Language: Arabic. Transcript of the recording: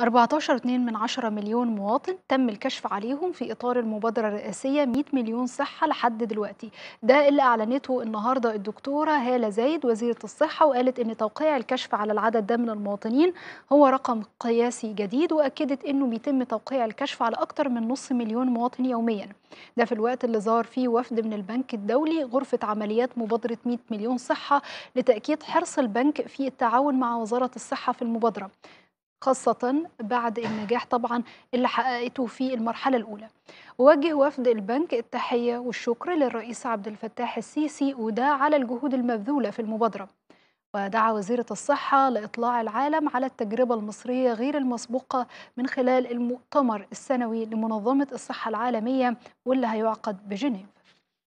14.2 من عشرة مليون مواطن تم الكشف عليهم في إطار المبادرة الرئاسية 100 مليون صحة لحد دلوقتي ده اللي أعلنته النهاردة الدكتورة هالة زايد وزيرة الصحة وقالت أن توقيع الكشف على العدد ده من المواطنين هو رقم قياسي جديد وأكدت أنه بيتم توقيع الكشف على أكثر من نص مليون مواطن يوميا ده في الوقت اللي زار فيه وفد من البنك الدولي غرفة عمليات مبادرة 100 مليون صحة لتأكيد حرص البنك في التعاون مع وزارة الصحة في المبادرة خاصة بعد النجاح طبعا اللي حققته في المرحلة الأولى ووجه وفد البنك التحية والشكر للرئيس عبد الفتاح السيسي وده على الجهود المبذولة في المبادرة ودعا وزيرة الصحة لإطلاع العالم على التجربة المصرية غير المسبوقة من خلال المؤتمر السنوي لمنظمة الصحة العالمية واللي هيعقد بجنيف